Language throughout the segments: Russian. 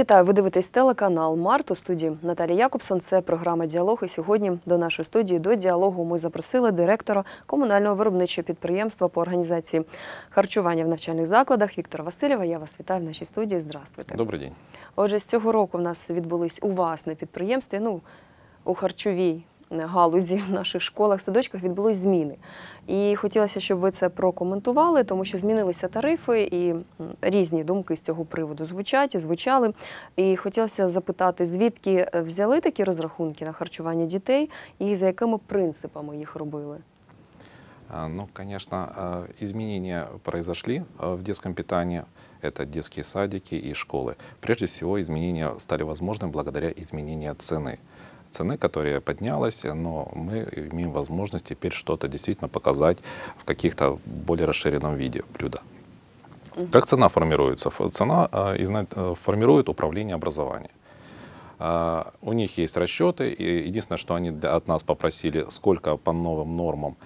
Вітаю, ви дивитесь телеканал Март у студії Наталія Якобсон. Це програма діалог. І сьогодні до нашої студії до діалогу ми запросили директора комунального виробничого підприємства по організації харчування в навчальних закладах Віктора Васильєва. Я вас вітаю в нашій студії. Здравствуйте. Добрий день. Отже, з цього року в нас відбулись у вас на підприємстві. Ну у харчовій галузі в наших школах, садочках відбулись зміни. І хотілося, щоб ви це прокоментували, тому що змінилися тарифи і різні думки з цього приводу звучать і звучали. І хотілося запитати, звідки е, взяли такі розрахунки на харчування дітей і за якими принципами їх робили. Ну, конечно, змінення произошли в детском питанні Это детские садики и школы. Прежде всего, изменения стали возможны благодаря изменению цены. цены, которая поднялась, но мы имеем возможность теперь что-то действительно показать в каких-то более расширенном виде блюда. Как цена формируется? Цена э, э, формирует управление образованием. Э, у них есть расчеты, и единственное, что они от нас попросили, сколько по новым нормам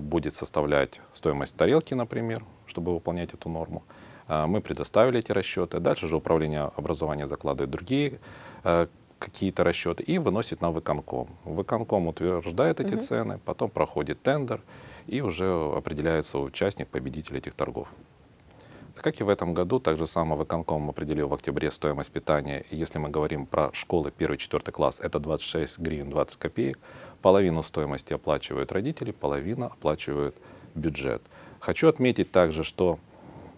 будет составлять стоимость тарелки, например, чтобы выполнять эту норму. Мы предоставили эти расчеты. Дальше же управление образования закладывает другие какие-то расчеты и выносит на выконком. Выконком утверждает эти угу. цены, потом проходит тендер и уже определяется участник, победитель этих торгов. Как и в этом году, также само Выконком определил в октябре стоимость питания. Если мы говорим про школы 1-4 класс, это 26 гривен 20 копеек. Половину стоимости оплачивают родители, половина оплачивают бюджет. Хочу отметить также, что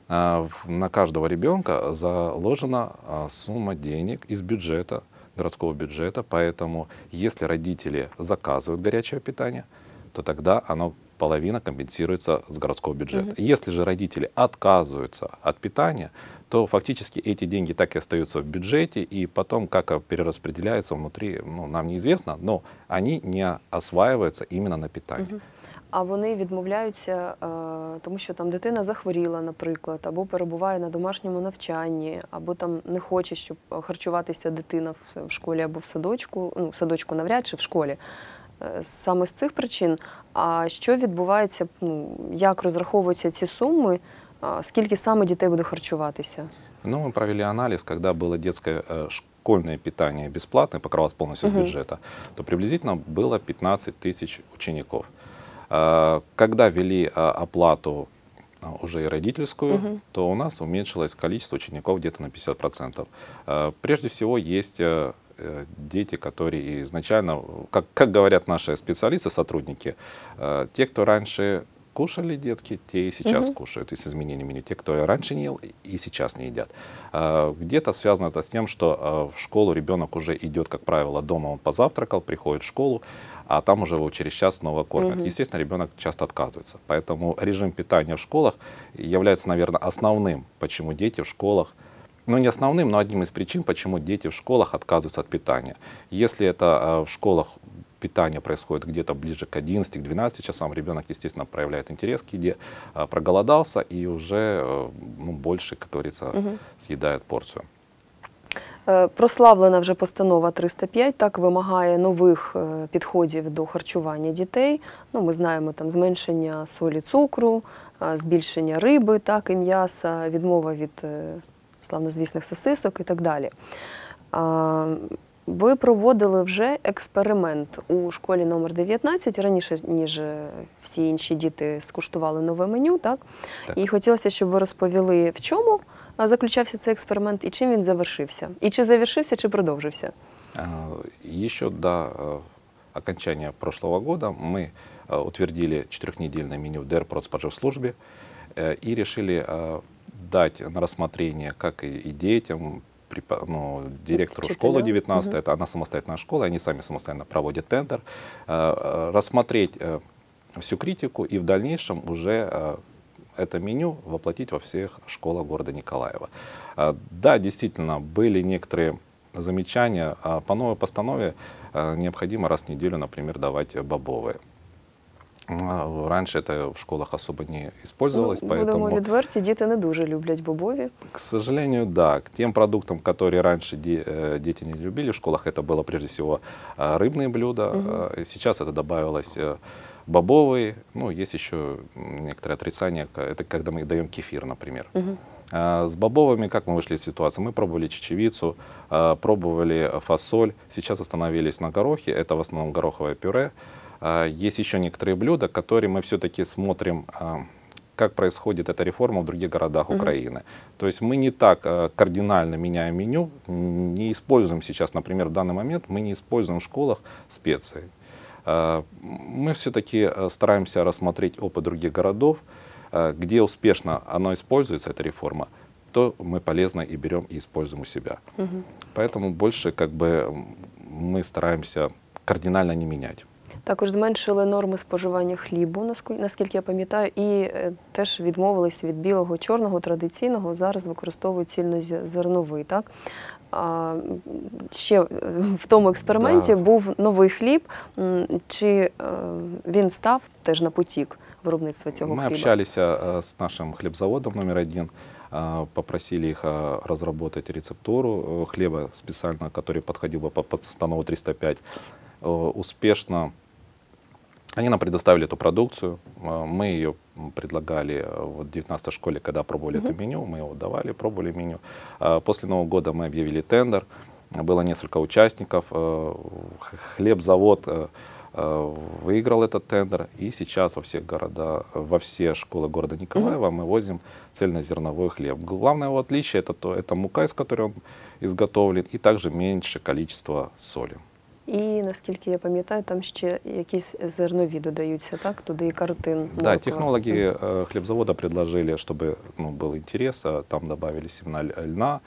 а, на каждого ребенка заложена а, сумма денег из бюджета городского бюджета, поэтому если родители заказывают горячее питание, то тогда оно половина компенсируется с городского бюджета. Угу. Если же родители отказываются от питания, то фактически эти деньги так и остаются в бюджете, и потом, как перераспределяется внутри, ну, нам неизвестно, но они не осваиваются именно на питание. Угу. а вони відмовляються, е, тому що там дитина захворіла, наприклад, або перебуває на домашньому навчанні, або там не хоче, щоб харчуватися дитина в школі або в садочку, ну в садочку навряд чи в школі. Е, саме з цих причин. А що відбувається, ну як розраховуються ці суми, е, скільки саме дітей буде харчуватися? Ну, ми провели аналіз, коли було детское школьне питання безплатне, покрывалось полностью з Uh бюджета, то приблизно было 15 тисяч учеников. А, когда ввели а, оплату а, уже и родительскую, угу. то у нас уменьшилось количество учеников где-то на 50%. Прежде всего есть э, э, дети, которые изначально, как, как говорят наши специалисты, сотрудники, э, те, кто раньше кушали детки, те и сейчас угу. кушают, и с изменением меню. Те, кто раньше не ел, и сейчас не едят. А, где-то связано это с тем, что а, в школу ребенок уже идет, как правило, дома он позавтракал, приходит в школу, а там уже его через час снова кормят. Угу. Естественно, ребенок часто отказывается. Поэтому режим питания в школах является, наверное, основным, почему дети в школах ну не основным, но одним из причин, почему дети в школах отказываются от питания. Если это а, в школах питания происходит где-то ближе к 11-12 часам, ребенок, естественно, проявляет интерес к еде, э, проголодался и уже э, ну, больше, как говорится, угу. съедает порцию. Е, прославлена вже постанова 305 так вимагає нових е, підходів до харчування дітей. Ну, Ми знаємо там зменшення солі цукру, е, збільшення риби, так і м'яса, відмова від славнозвісних сосисок і так далі. Ви проводили вже експеримент у школі номер 19 раніше, ніж е, всі інші діти скуштували нове меню, так? так? І хотілося, щоб ви розповіли, в чому заключався цей експеримент і чим він завершився. І чи завершився, чи продовжився? ще до окончания прошлого року. Ми утвердили четырехнедельное меню ДР службе э, и решили дать на рассмотрение як і дітям. ну, директору Чупина. школы 19 угу. это она самостоятельная школа, они сами самостоятельно проводят тендер, э, э, рассмотреть э, всю критику и в дальнейшем уже это меню воплотить во всех школах города Николаева. Да, действительно, были некоторые замечания. А по новой постанове необходимо раз в неделю, например, давать бобовые. А, раньше это в школах особо не использовалось, ну, поэтому... Будемо відверті, дети не дуже люблять бобові. К сожалению, да. К тем продуктам, которые раньше э, дети не любили в школах, это было прежде всего а, рыбные блюда. Угу. Сейчас это добавилось э, бобовые. Ну, есть еще некоторые отрицания. Это когда мы даем кефир, например. Угу. С бобовыми как мы вышли из ситуации? Мы пробовали чечевицу, пробовали фасоль. Сейчас остановились на горохе. Это в основном гороховое пюре. А, есть еще некоторые блюда, которые мы все-таки смотрим а, как происходит эта реформа в других городах Украины. Mm -hmm. То есть мы не так а, кардинально меняем меню, не используем сейчас, например, в данный момент мы не используем в школах специи. Мы все-таки стараемся рассмотреть опыт других городов, где успешно она используется, эта реформа, то мы полезно и берем и используем у себя. Угу. Поэтому больше как бы мы стараемся кардинально не менять. Також зменшили норми споживання хлібу, наскільки я пам'ятаю, і е, теж відмовились від білого, чорного, традиційного. Зараз використовують цільнозерновий. Так? А, Ще в тому експерименті так. був новий хліб, чи е, він став теж на потік виробництва цього Ми хліба? Ми общалися е, з нашим хлібзаводом номер 1 попросили їх разработать рецептуру хліба спеціально, який підходив бы по постанову 305. Успешно Они нам предоставили эту продукцию, э, мы ее предлагали э, в 19 школе, когда пробовали mm-hmm. это меню, мы его давали, пробовали меню. А после Нового года мы объявили тендер, было несколько участников, э, хлебзавод выиграл этот тендер, и сейчас во все города, во все школы города Николаева mm-hmm. мы возим цельнозерновой хлеб. Главное его отличие это, то, это мука, из которой он изготовлен, и также меньше количество соли. І наскільки я пам'ятаю, там ще якісь зернові додаються, так? Туди і картин. Да, технологи е, хлебзавода предложили, щоб ну, был інтерес там додали семена льна,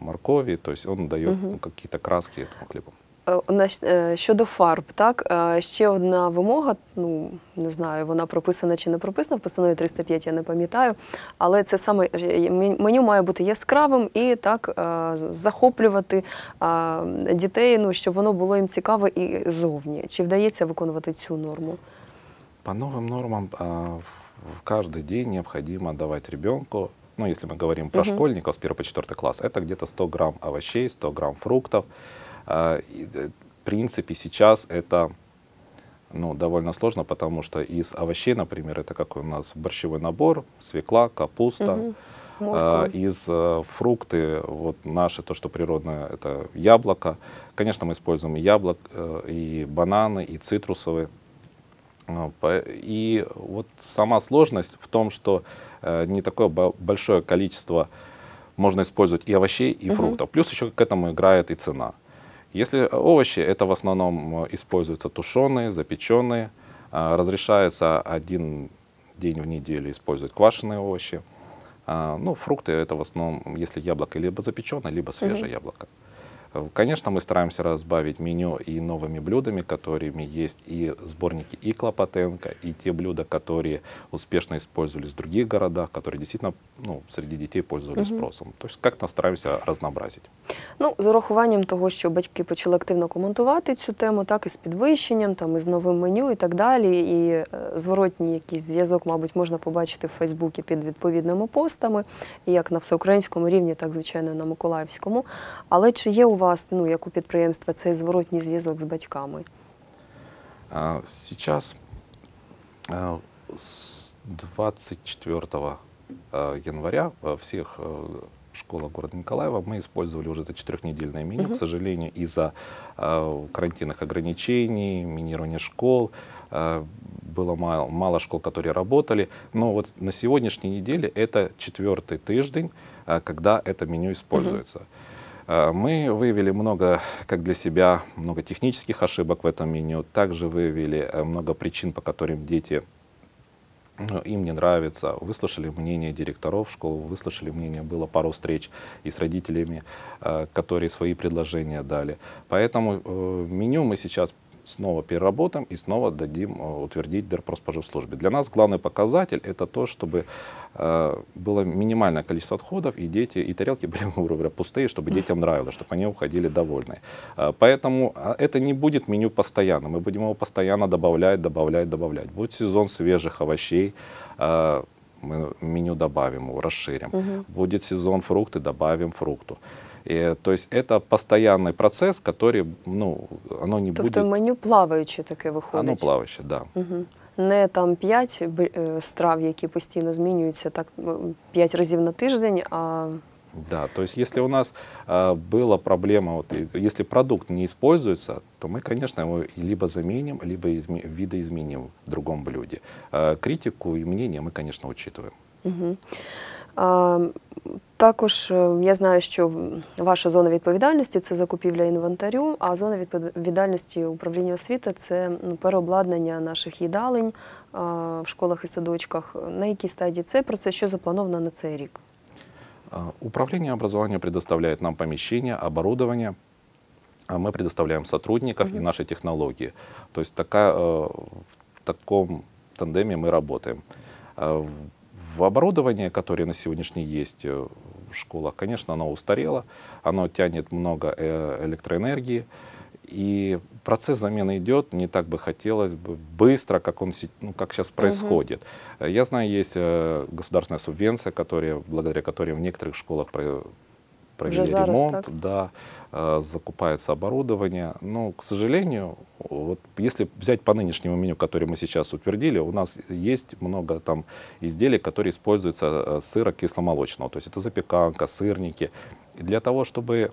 моркові, то есть дає дает угу. ну, какие-то краски этому хлебу. Е, е, щодо фарб, так е, ще одна вимога. Ну не знаю, вона прописана чи не прописана в постанові 305, я не пам'ятаю. Але це саме меню має бути яскравим і так захоплювати дітей. Ну щоб воно було їм цікаве і зовні. Чи вдається виконувати цю норму? По новим нормам в каждый день необхідно давати ребенку ну, если мы говорим про угу. школьников с 1 по 4 класс, это где-то 100 грамм овощей, 100 грамм фруктов, А, э, принципе, сейчас это ну, довольно сложно, потому что из овощей, например, это какой у нас борщевой набор, свекла, капуста. А, из э, фрукты, вот наши, то, что природное, это яблоко. Конечно, мы используем и яблок, э, и бананы, и цитрусовые. А, и вот сама сложность в том, что не такое большое количество можно использовать и овощей, и угу. фруктов. Плюс еще к этому играет и цена. Если овощи, это в основном э, используются тушеные, запеченные. А, разрешается один день в неделю использовать квашеные овощи. А, ну, фрукты это в основном, если яблоко либо запеченное, либо свежее угу. яблоко. Э, конечно, мы стараемся разбавить меню и новыми блюдами, которыми есть и сборники и Клопотенко, и те блюда, которые успешно использовались в других городах, которые действительно ну, среди дітей пользовались угу. спросом. Тобто, як-то стараємося рознообразити. Ну, з урахуванням того, що батьки почали активно коментувати цю тему, так і з підвищенням, там і з новим меню, і так далі. І е, зворотній якийсь зв'язок, мабуть, можна побачити в Фейсбуці під відповідними постами, як на всеукраїнському рівні, так звичайно, на Миколаївському. Але чи є у вас? вас, ну як у підприємства, цей зворотній зв'язок з батьками? А, сейчас а, с 24 а, января всех школах города Николаева мы использовали уже это четырехнедельное меню. Угу. К сожалению, из-за карантинных ограничений, минирования школ, было мало, мало школ, которые работали. Но вот на сегодняшней неделе это четвертый тыждень, когда это меню используется. Угу. Э, мы выявили много, как для себя, много технических ошибок в этом меню. Также выявили э, много причин, по которым дети ну, им не нравится. Выслушали мнение директоров школ, выслушали мнение, было пару встреч и с родителями, э, которые свои предложения дали. Поэтому меню мы сейчас снова переработаем и снова дадим э, утвердить Дерпроспоживслужбе. Для нас главный показатель это то, чтобы э, было минимальное количество отходов, и дети, и тарелки были, грубо говоря, пустые, чтобы детям нравилось, чтобы они уходили довольны. Э, поэтому а, это не будет меню постоянно, мы будем его постоянно добавлять, добавлять, добавлять. Будет сезон свежих овощей, мы меню добавим его, расширим. Угу. Будет сезон фрукты, добавим фрукту. І, э, то есть это постоянный процесс, который, ну, оно не будет. буде... Тобто меню плаваюче таке выходит. Оно плаваюче, Да. Угу. Не там п'ять э, страв, которые постоянно изменяются, так п'ять раз на тиждень, а Да, то есть если у нас э, была проблема, вот, если продукт не используется, то мы, конечно, его либо заменим, либо изме- видоизменим в другом блюде. Э, критику и мнение мы, конечно, учитываем. Угу. А, Також е, я знаю, що ваша зона відповідальності це закупівля інвентарю, а зона відповідальності управління освіти це ну, переобладнання наших їдалень в школах і садочках. На якій стадії це про це що заплановано на цей рік? Управління образования предоставляє нам поміщення, оборудование. А ми предоставляємо сотрудників і наші технології. Тобто, То е, в такому тандемі ми працюємо. Е, в оборудование, которое на сегодняшний день есть э, в школах, конечно, оно устарело, оно тянет много э, электроэнергии, и процесс замены идет не так бы хотелось бы быстро, как он ну, как сейчас происходит. Угу. Я знаю, есть государственная субвенция, которая, благодаря которой в некоторых школах провели ремонт, так? да. Э, закупается оборудование. Но, к сожалению, вот если взять по нынешнему меню, которое мы сейчас утвердили, у нас есть много там изделий, которые используются э, сыра кисломолочного. То есть это запеканка, сырники. И для того, чтобы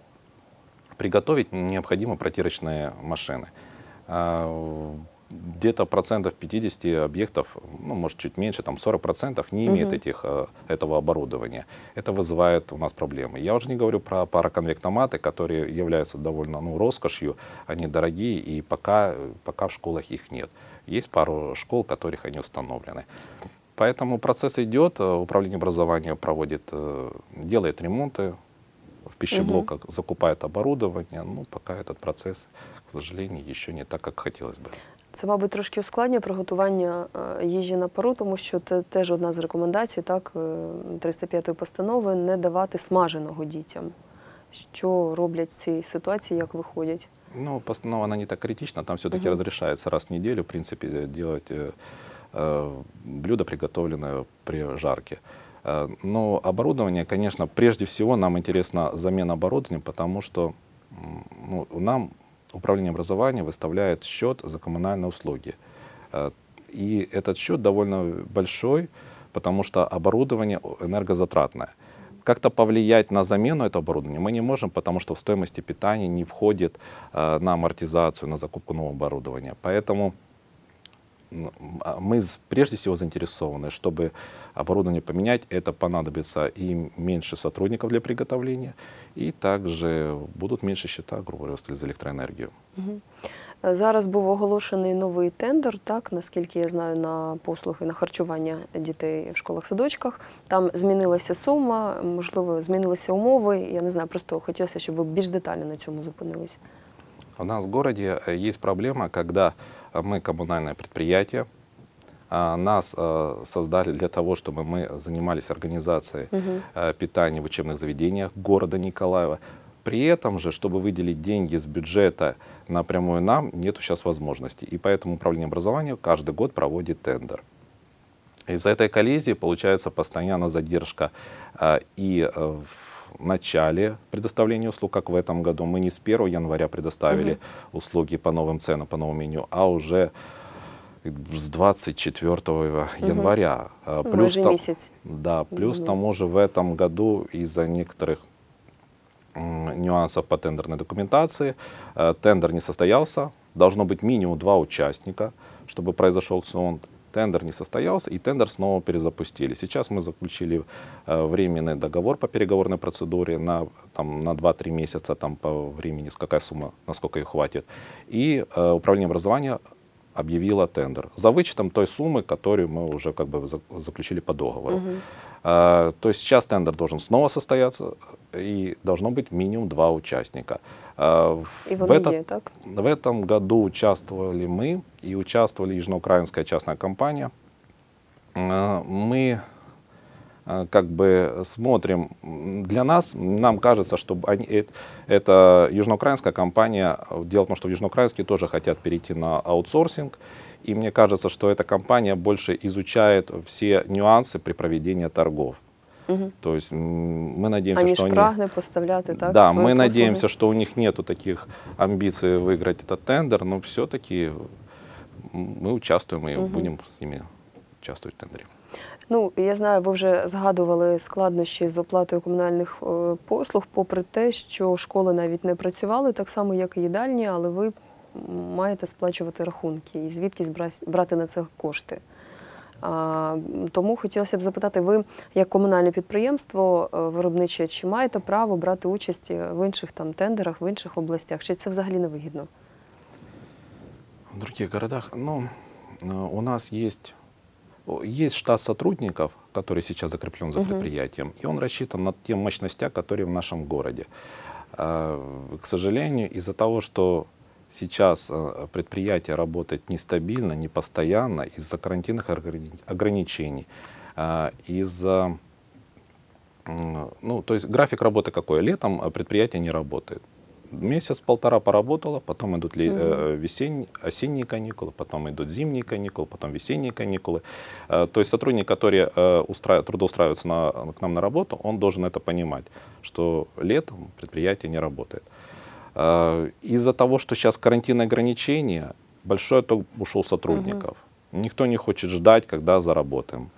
приготовить, необходимы протирочные машины. Э, где-то процентов 50 объектов, ну, может, чуть меньше, там 40 процентов не имеет угу. этих, э, этого оборудования. Это вызывает у нас проблемы. Я уже не говорю про пароконвектоматы, которые являются довольно ну, роскошью, они дорогие, и пока, пока в школах их нет. Есть пару школ, в которых они установлены. Поэтому процесс идет, э, управление образования проводит, э, делает ремонты, в пищеблоках угу. закупает оборудование, но ну, пока этот процесс, к сожалению, еще не так, как хотелось бы. Це, мабуть, трошки ускладнює приготування е, їжі на пару, тому що це теж одна з рекомендацій, так, 305-ї е, постанови не давати смаженого дітям. Що роблять в цій ситуації, як виходять? Ну, постанова вона не так критична, там все-таки угу. розрішається раз в неділю, в принципі, робити е, блюдо, приготовлене при жарці. Но оборудование, конечно, прежде всего нам интересна замена оборудования, потому что ну, нам управление образования выставляет счет за коммунальные услуги. Э, и этот счет довольно большой, потому что оборудование энергозатратное. Как-то повлиять на замену этого оборудования мы не можем, потому что в стоимости питания не входит э, на амортизацию, на закупку нового оборудования. Поэтому а мы прежде всего заинтересованы, чтобы оборудование поменять, это понадобится им меньше сотрудников для приготовления, и также будут меньше счета, грубо говоря, за электроэнергию. Угу. Зараз був оголошений новий тендер, так наскільки я знаю, на послуги на харчування дітей в школах-садочках. Там змінилася сума, можливо, змінилися умови. Я не знаю, просто хотілося, щоб ви більш детально на цьому зупинились. У нас в городе есть проблема, когда а мы коммунальное предприятие, а, нас э, создали для того, чтобы мы занимались организацией угу. питания в учебных заведениях города Николаева. При этом же, чтобы выделить деньги с бюджета напрямую нам, нет сейчас возможности. И поэтому управление образования каждый год проводит тендер. Из-за этой коллизии получается постоянно задержка э, и в начале предоставления услуг, как в этом году. Мы не с 1 января предоставили Mm -hmm. услуги по новым ценам, по новому меню, а уже с 24 угу. января. А, ну, плюс, там, месяц. Да, плюс угу. Mm -hmm. тому же в этом году из-за некоторых нюансов по тендерной документации. Э, тендер не состоялся, должно быть минимум два участника, чтобы произошел сон Тендер не состоялся, и тендер снова перезапустили. Сейчас мы заключили э, временный договор по переговорной процедуре на, там, на 2-3 месяца там, по времени, какая сумма, насколько ее хватит. И э, управление образования объявила тендер за вычетом той суммы, которую мы уже как бы заключили по договору. Угу. А, то есть сейчас тендер должен снова состояться, и должно быть минимум два участника. А, и в, в, этот, так? в этом году участвовали мы и участвовали южноукраинская частная компания. А, мы Э, как бы смотрим, для нас, нам кажется, что они, э, это южноукраинская компания, дело в том, что в южноукраинске тоже хотят перейти на аутсорсинг, и мне кажется, что эта компания больше изучает все нюансы при проведении торгов. Угу. То есть мы надеемся, они что они... и так? Да, мы надеемся, что у них нету таких амбиций выиграть этот тендер, но все-таки мы участвуем и угу. будем с ними участвовать в тендере. Ну я знаю, ви вже згадували складнощі з оплатою комунальних е, послуг, попри те, що школи навіть не працювали так само, як і їдальні, але ви маєте сплачувати рахунки і звідки брати на це кошти. тому хотілося б запитати, ви як комунальне підприємство е, виробниче, чи маєте право брати участь е, в інших там тендерах, в інших областях? Чи це взагалі невигідно? В других городах ну, у нас есть Есть штат сотрудников, который сейчас закреплен за предприятием, угу. и он рассчитан на те мощности, которые в нашем городе. А, к сожалению, из-за того, что сейчас а, предприятие работает нестабильно, непостоянно, из-за карантинных ограничений, а, из-за ну, то есть график работы какой? Летом предприятие не работает месяц-полтора поработала, потом идут ли, э, весенние, осенние каникулы, потом идут зимние каникулы, потом весенние каникулы. Э, то есть сотрудник, который э, устра... трудоустраивается на, к нам на работу, он должен это понимать, что летом предприятие не работает. Э, Из-за того, что сейчас карантинные ограничения, большой отток ушел сотрудников. Угу. Никто не хочет ждать, когда заработаем.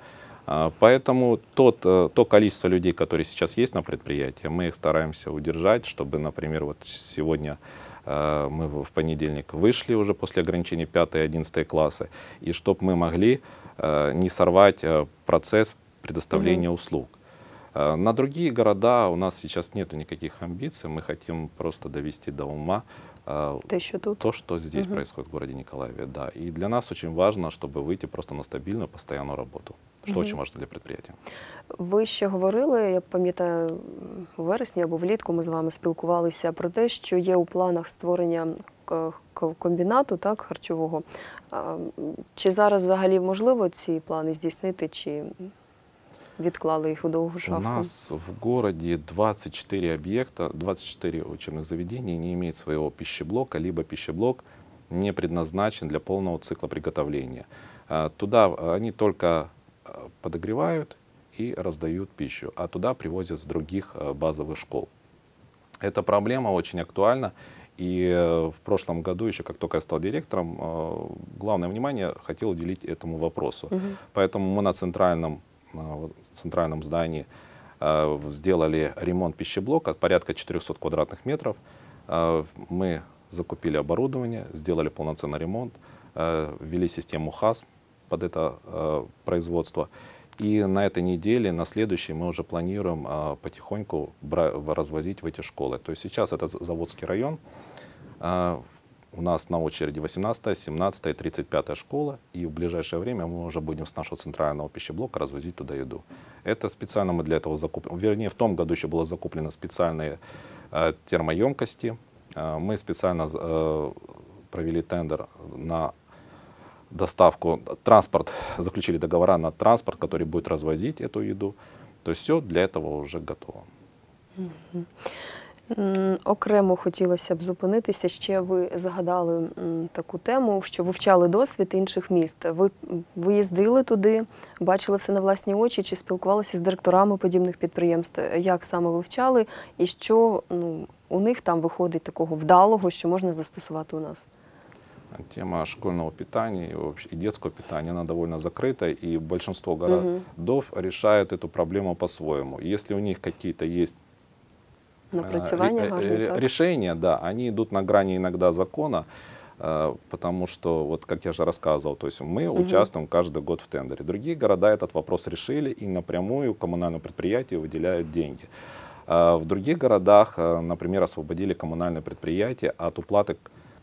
А, поэтому тот, э, то количество людей, которые сейчас есть на предприятии, мы их стараемся удержать, чтобы, например, вот сегодня э, мы в понедельник вышли уже после ограничений 5 и 11 классы, и чтобы мы могли э, не сорвать процесс предоставления mm-hmm. услуг. На другие города у нас сейчас нет никаких амбиций, мы хотим просто довести до ума да еще тут. то, что здесь угу. происходит в городе Николаеве. Да. И для нас очень важно, чтобы выйти просто на стабильную постоянную работу. Що дуже важливо для підприємства. Ви ще говорили, я пам'ятаю, у вересні або влітку ми з вами спілкувалися про те, що є у планах створення комбінату так, харчового. Чи зараз взагалі можливо ці плани здійснити? чи… Відклали їх у довгу шафку. У нас в городе 24 объекта, 24 учебных заведений не имеет свого піщеблока, либо піщеблок не предназначен для повного цикла приготовлення. Туда они только Э, подогревают и раздают пищу, а туда привозят с других э, базовых школ. Эта проблема очень актуальна, и э, в прошлом году, еще как только я стал директором, главное внимание хотел уделить этому вопросу. Угу. Поэтому мы на центральном, центральном здании сделали ремонт пищеблока, порядка 400 квадратных метров. Мы закупили оборудование, сделали полноценный ремонт, ввели систему ХАСМ, под это э, производство. И на этой неделе, на следующей мы уже планируем э, потихоньку развозить в эти школы. То есть сейчас это заводский район. Э, у нас на очереди 18, 17, и 35 школа, и в ближайшее время мы уже будем с нашего центрального пищеблока развозить туда еду. Это специально мы для этого закупим. Вернее, в том году еще было закуплено специальные э, термоемкости. Э, мы специально э, провели тендер на доставку, транспорт, заключили договора на транспорт, который будет развозить эту еду. То есть все для этого вже готово. Окремо хотілося б зупинитися. Ще ви згадали таку тему, що вивчали досвід інших міст. Ви виїздили туди, бачили все на власні очі, чи спілкувалися з директорами подібних підприємств, як саме вивчали, і що ну, у них там виходить такого вдалого, що можна застосувати у нас? тема школьного питания и, вообще, и детского питания, она довольно закрыта, и большинство городов угу. решает эту проблему по-своему. Если у них какие-то есть э, э решения, да, они идут на грани иногда закона, э, потому что, вот как я же рассказывал, то есть мы угу. участвуем каждый год в тендере. Другие города этот вопрос решили и напрямую коммунальному предприятию выделяют деньги. Э, в других городах, например, освободили коммунальные предприятия от уплаты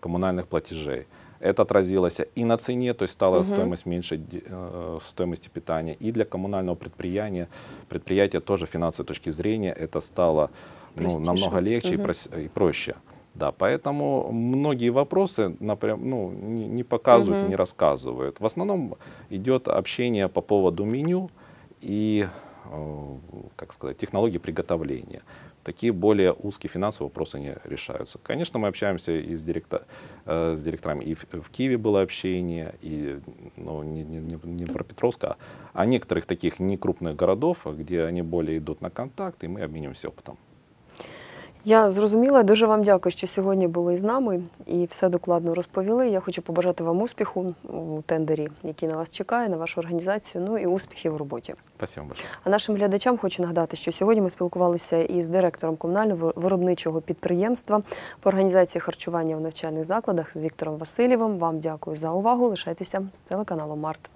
коммунальных платежей. Это отразилось и на цене, то есть стала угу. стоимость меньше э, стоимости питания. И для коммунального предприятия, предприятия тоже финансовой точки зрения, это стало ну, намного легче угу. и, прос, и проще. Да, поэтому многие вопросы напрям, ну, не, не показывают, угу. не рассказывают. В основном идет общение по поводу меню и, э, как сказать, технологии приготовления такие более узкие финансовые вопросы не решаются. Конечно, мы общаемся и с, директа, э, с директорами. И в, в Киеве было общение, и ну, не, не, не про Петровска, а, а некоторых таких некрупных городов, где они более идут на контакт, и мы обмениваемся опытом. Я зрозуміла, дуже вам дякую, що сьогодні були з нами і все докладно розповіли. Я хочу побажати вам успіху у тендері, який на вас чекає, на вашу організацію. Ну і успіхів у роботі. Спасибо большое. А нашим глядачам хочу нагадати, що сьогодні ми спілкувалися із директором комунального виробничого підприємства по організації харчування у навчальних закладах з Віктором Васильєвим. Вам дякую за увагу. Лишайтеся з телеканалом Март.